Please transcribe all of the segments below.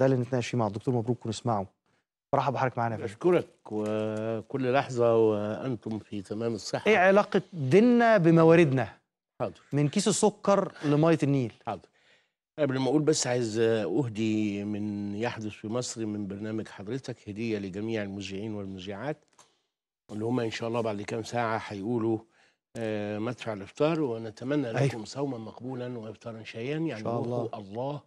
ده اللي نتناقش فيه مع الدكتور مبروك ونسمعه مرحبا بحضرتك معانا يا بشكرك وكل لحظه وانتم في تمام الصحه ايه علاقه ديننا بمواردنا حاضر من كيس السكر لميه النيل حاضر قبل ما اقول بس عايز اهدي من يحدث في مصر من برنامج حضرتك هديه لجميع المذيعين والمذيعات اللي هم ان شاء الله بعد كام ساعه هيقولوا آه، مدفع الافطار ونتمنى أيوه. لكم أيوه. صوما مقبولا وافطارا شيئا يعني الله الله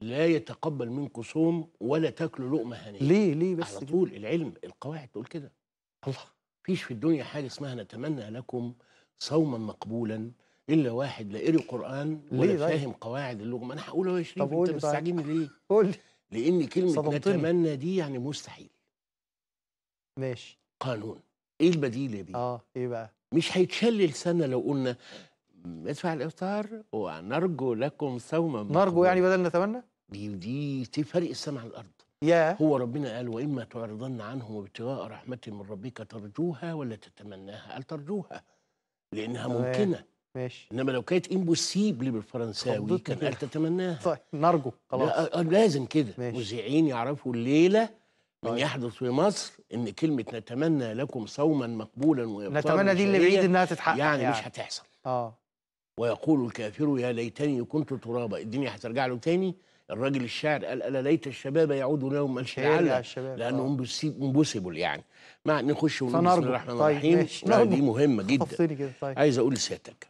لا يتقبل منكم صوم ولا تاكلوا لقمه هنيه ليه ليه بس على طول جدا. العلم القواعد تقول كده الله فيش في الدنيا حاجه اسمها نتمنى لكم صوما مقبولا الا واحد لا قري قران ولا طيب؟ فاهم قواعد اللغه انا هقوله يا شريف انت طيب. مستعجلني ليه؟ قول لان كلمه صدمتني. نتمنى دي يعني مستحيل ماشي قانون ايه البديل يا بيه؟ اه ايه بقى؟ مش هيتشل لساننا لو قلنا ادفع الافطار ونرجو لكم صوما نرجو يعني بدل نتمنى دي دي, فرق السماء عن الارض ياه هو ربنا قال واما تعرضن عنهم ابتغاء رحمه من ربك ترجوها ولا تتمناها قال ترجوها لانها ممكنه ماشي انما لو كانت امبوسيبل بالفرنساوي كان قال تتمناها طيب نرجو خلاص لا آه، آه، لازم كده مذيعين يعرفوا الليله من طيب. يحدث في مصر ان كلمه نتمنى لكم صوما مقبولا وافطارا نتمنى دي اللي بعيد انها تتحقق يعني, يعني مش هتحصل اه ويقول الكافر يا ليتني كنت ترابا الدنيا هترجع له تاني الراجل الشاعر قال الا ليت الشباب يعود لهم الشعر لانهم امبوسيبل يعني مع نخش ونقول بسم الله الرحمن طيب، الرحيم طيب دي مهمه جدا طيب. عايز اقول لسيادتك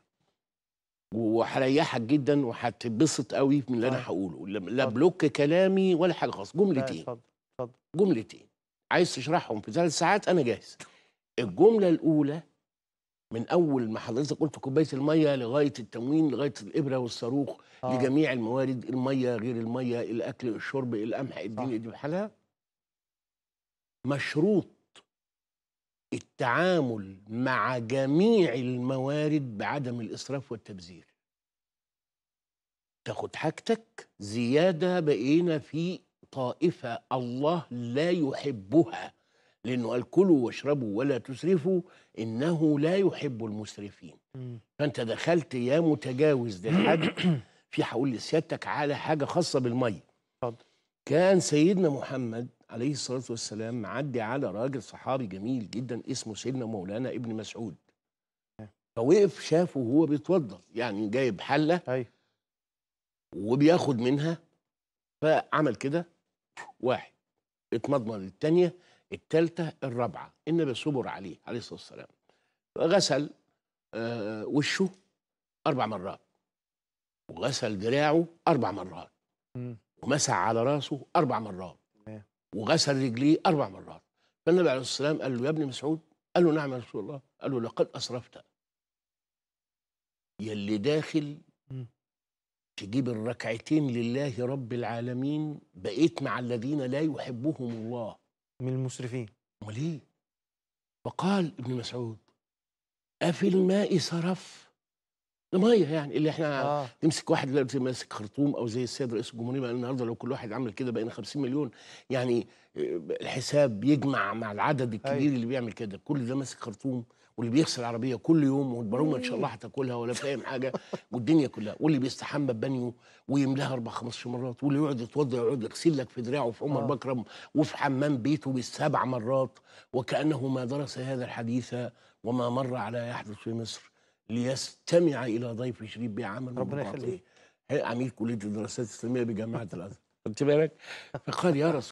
وهريحك جدا وهتتبسط قوي من اللي طيب. انا هقوله لا بلوك كلامي ولا حاجه خالص جملتين اتفضل اتفضل جملتين عايز تشرحهم في ثلاث ساعات انا جاهز الجمله الاولى من اول ما حضرتك قلت كوبايه الميه لغايه التموين لغايه الابره والصاروخ آه. لجميع الموارد الميه غير الميه الاكل الشرب القمح الدنيا دي بحالها مشروط التعامل مع جميع الموارد بعدم الاسراف والتبذير تاخد حاجتك زياده بقينا في طائفه الله لا يحبها لأنه قال كلوا واشربوا ولا تسرفوا إنه لا يحب المسرفين فأنت دخلت يا متجاوز للحج في هقول لسيادتك على حاجة خاصة بالمية كان سيدنا محمد عليه الصلاة والسلام معدي على راجل صحابي جميل جدا اسمه سيدنا مولانا ابن مسعود أيوه. فوقف شافه وهو بيتوضا يعني جايب حلة أي. أيوه. وبياخد منها فعمل كده واحد اتمضمض الثانيه الثالثه الرابعه النبي صبر عليه عليه الصلاه والسلام غسل آه، وشه اربع مرات وغسل دراعه اربع مرات ومسح على راسه اربع مرات وغسل رجليه اربع مرات فالنبي عليه الصلاه والسلام قال له يا ابن مسعود قال له نعم يا رسول الله قال له لقد اسرفت يلي داخل تجيب الركعتين لله رب العالمين بقيت مع الذين لا يحبهم الله من المسرفين وليه وقال ابن مسعود أفي الماء صرف ميه يعني اللي احنا آه. تمسك واحد زي ماسك خرطوم او زي السيد رئيس الجمهوريه بقى النهارده لو كل واحد عمل كده بقينا 50 مليون يعني الحساب يجمع مع العدد الكبير أي. أيوة. اللي بيعمل كده كل ده ماسك خرطوم واللي بيغسل عربيه كل يوم والبارومه ان شاء الله هتاكلها ولا فاهم حاجه والدنيا كلها واللي بيستحمى ببانيو ويملاها اربع خمس مرات واللي يقعد يتوضا يقعد يغسل لك في دراعه في عمر آه. بكرم وفي حمام بيته بالسبع مرات وكانه ما درس هذا الحديث وما مر على يحدث في مصر ليستمع الى ضيف شريف بعمل ربنا يخليه عميد كليه الدراسات الاسلاميه بجامعه الازهر خدت بالك فقال يا رسول